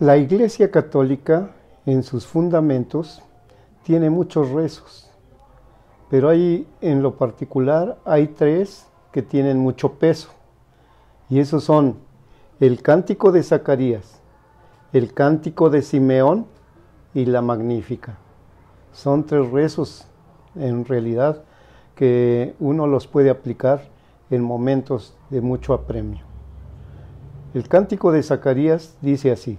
La Iglesia Católica en sus fundamentos tiene muchos rezos, pero hay en lo particular hay tres que tienen mucho peso. Y esos son el cántico de Zacarías, el cántico de Simeón y la Magnífica. Son tres rezos en realidad que uno los puede aplicar en momentos de mucho apremio. El cántico de Zacarías dice así: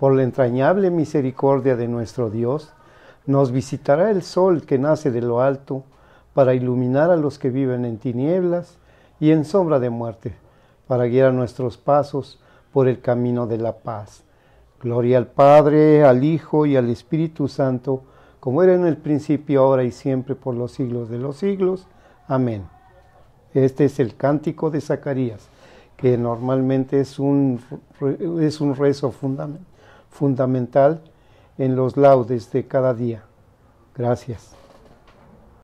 Por la entrañable misericordia de nuestro Dios, nos visitará el sol que nace de lo alto para iluminar a los que viven en tinieblas y en sombra de muerte, para guiar nuestros pasos por el camino de la paz. Gloria al Padre, al Hijo y al Espíritu Santo, como era en el principio, ahora y siempre, por los siglos de los siglos. Amén. Este es el cántico de Zacarías, que normalmente es un, es un rezo fundamental fundamental en los laudes de cada día. Gracias.